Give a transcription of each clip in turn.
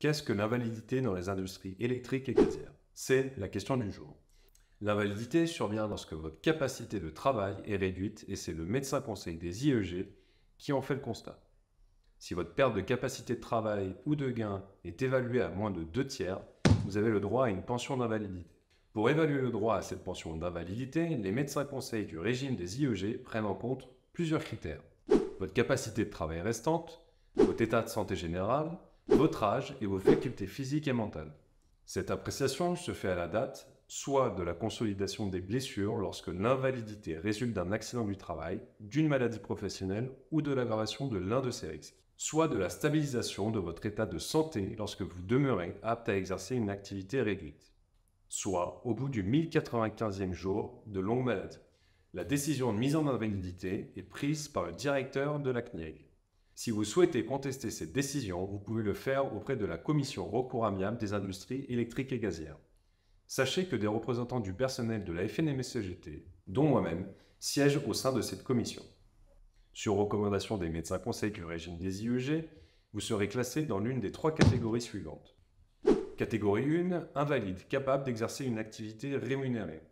Qu'est-ce que l'invalidité dans les industries électriques et gazières C'est la question du jour. L'invalidité survient lorsque votre capacité de travail est réduite et c'est le médecin conseil des IEG qui en fait le constat. Si votre perte de capacité de travail ou de gain est évaluée à moins de deux tiers, vous avez le droit à une pension d'invalidité. Pour évaluer le droit à cette pension d'invalidité, les médecins conseils du régime des IEG prennent en compte plusieurs critères. Votre capacité de travail restante, votre état de santé général, votre âge et vos facultés physiques et mentales. Cette appréciation se fait à la date soit de la consolidation des blessures lorsque l'invalidité résulte d'un accident du travail, d'une maladie professionnelle ou de l'aggravation de l'un de ces risques, soit de la stabilisation de votre état de santé lorsque vous demeurez apte à exercer une activité réduite, soit au bout du 1095e jour de longue maladie. La décision de mise en invalidité est prise par le directeur de la CNIEG. Si vous souhaitez contester cette décision, vous pouvez le faire auprès de la Commission recours des industries électriques et gazières. Sachez que des représentants du personnel de la FNMSGT, dont moi-même, siègent au sein de cette commission. Sur recommandation des médecins conseils du régime des IEG, vous serez classé dans l'une des trois catégories suivantes. Catégorie 1, invalide capable d'exercer une activité rémunérée.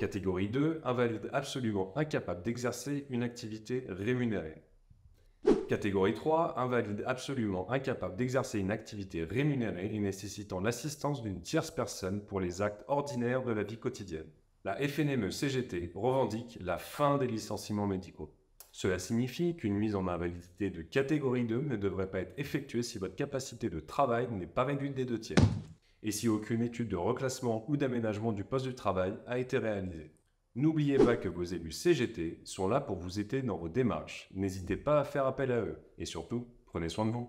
Catégorie 2, invalide absolument incapable d'exercer une activité rémunérée. Catégorie 3, invalide absolument incapable d'exercer une activité rémunérée et nécessitant l'assistance d'une tierce personne pour les actes ordinaires de la vie quotidienne. La FNME-CGT revendique la fin des licenciements médicaux. Cela signifie qu'une mise en invalidité de catégorie 2 ne devrait pas être effectuée si votre capacité de travail n'est pas réduite des deux tiers et si aucune étude de reclassement ou d'aménagement du poste de travail a été réalisée. N'oubliez pas que vos élus CGT sont là pour vous aider dans vos démarches. N'hésitez pas à faire appel à eux. Et surtout, prenez soin de vous.